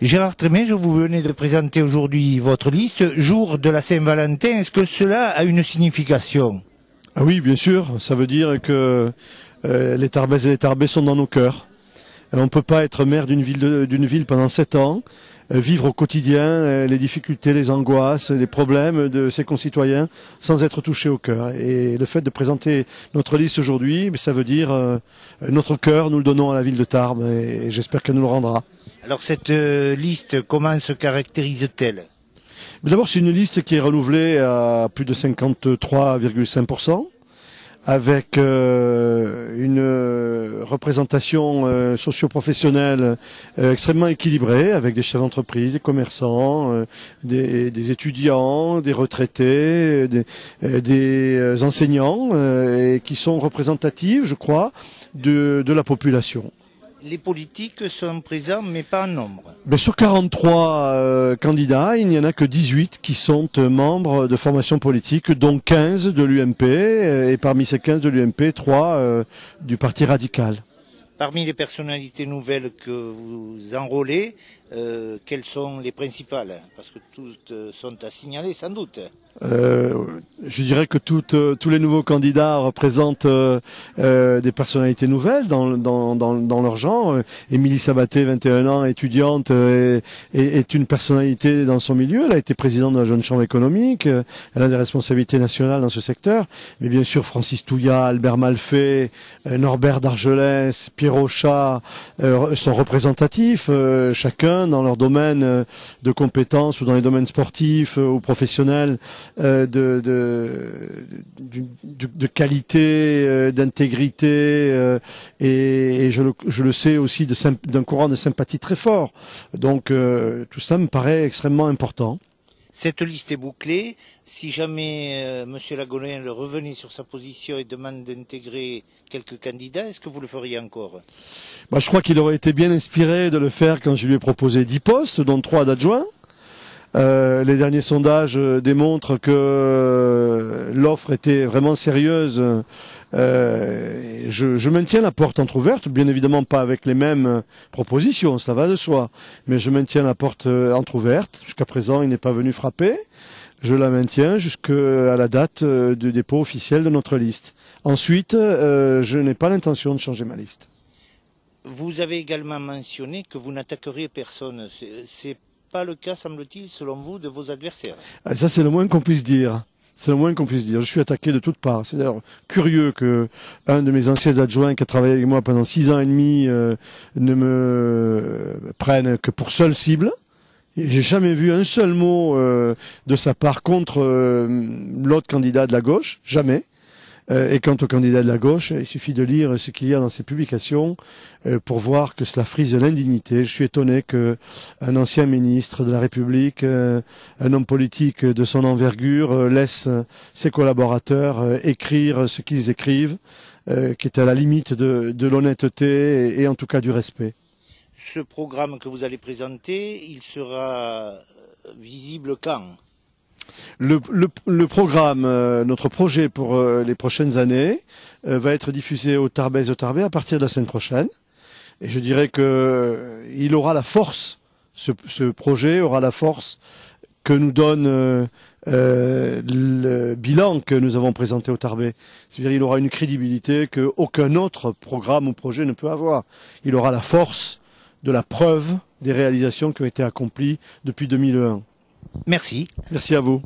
Gérard Trémet, je vous venais de présenter aujourd'hui votre liste, jour de la Saint-Valentin. Est-ce que cela a une signification ah Oui, bien sûr. Ça veut dire que euh, les Tarbes et les Tarbais sont dans nos cœurs. Euh, on ne peut pas être maire d'une ville, pendant sept ans, euh, vivre au quotidien les difficultés, les angoisses, les problèmes de ses concitoyens sans être touché au cœur. Et le fait de présenter notre liste aujourd'hui, ça veut dire notre cœur, nous le donnons à la ville de Tarbes et j'espère qu'elle nous le rendra. Alors cette euh, liste, comment se caractérise-t-elle D'abord, c'est une liste qui est renouvelée à plus de 53,5% avec euh, une euh, représentation socio-professionnelle extrêmement équilibrée, avec des chefs d'entreprise, des commerçants, des, étudiants, des retraités, des, enseignants, et qui sont représentatives, je crois, de la population les politiques sont présents, mais pas en nombre. Ben, sur 43 euh, candidats, il n'y en a que 18 qui sont euh, membres de formations politiques, dont 15 de l'UMP, euh, et parmi ces 15 de l'UMP, 3 du Parti radical. Parmi les personnalités nouvelles que vous enrôlez, quelles sont les principales Parce que toutes sont à signaler, sans doute je dirais que toutes, euh, tous les nouveaux candidats représentent euh, euh, des personnalités nouvelles dans, leur genre. Émilie Sabaté, 21 ans, étudiante, est, une personnalité dans son milieu. Elle a été présidente de la Jeune Chambre économique. Elle a des responsabilités nationales dans ce secteur. Mais bien sûr, Francis Touya, Albert Malfait, Norbert d'Argelès, Pierre Chat sont représentatifs, chacun dans leur domaine de compétences ou dans les domaines sportifs ou professionnels de de, qualité, euh, d'intégrité, euh, et, je, le, sais aussi d'un courant de sympathie très fort. Donc euh, tout ça me paraît extrêmement important. Cette liste est bouclée. Si jamais Monsieur M. Lagolin revenait sur sa position et demande d'intégrer quelques candidats, est-ce que vous le feriez encore bah, Je crois qu'il aurait été bien inspiré de le faire quand je lui ai proposé 10 postes, dont 3 d'adjoints. Euh, les derniers sondages euh, démontrent que euh, l'offre était vraiment sérieuse. je, maintiens la porte entrouverte, bien évidemment pas avec les mêmes propositions, ça va de soi, mais je maintiens la porte entrouverte. Jusqu'à présent, il n'est pas venu frapper. Je la maintiens jusqu'à la date du dépôt officiel de notre liste. Ensuite, je n'ai pas l'intention de changer ma liste. Vous avez également mentionné que vous n'attaqueriez personne. C'est pas le cas, semble-t-il, selon vous, de vos adversaires. Ah, ça, c'est le moins qu'on puisse dire. C'est le moins qu'on puisse dire. Je suis attaqué de toutes parts. C'est d'ailleurs curieux que un de mes anciens adjoints qui a travaillé avec moi pendant six ans et demi euh, ne me prenne que pour seule cible. J'ai jamais vu un seul mot euh, de sa part contre euh, l'autre candidat de la gauche, jamais. Euh, et quant au candidat de la gauche, il suffit de lire ce qu'il y a dans ses publications euh, pour voir que cela frise l'indignité. Je suis étonné qu'un ancien ministre de la République, euh, un homme politique de son envergure, laisse ses collaborateurs écrire ce qu'ils écrivent, qui est à la limite de l'honnêteté et en tout cas du respect. Ce programme que vous allez présenter, il sera visible quand le, le, programme, euh, notre projet pour euh, les prochaines années, euh, va être diffusé au Tarbes, au Tarbes, à partir de la semaine prochaine. Et je dirais que il aura la force, ce, projet aura la force que nous donne le bilan que nous avons présenté au Tarbes. C'est-à-dire qu'il aura une crédibilité qu'aucun autre programme ou projet ne peut avoir. Il aura la force de la preuve des réalisations qui ont été accomplies depuis 2001. Merci. Merci à vous.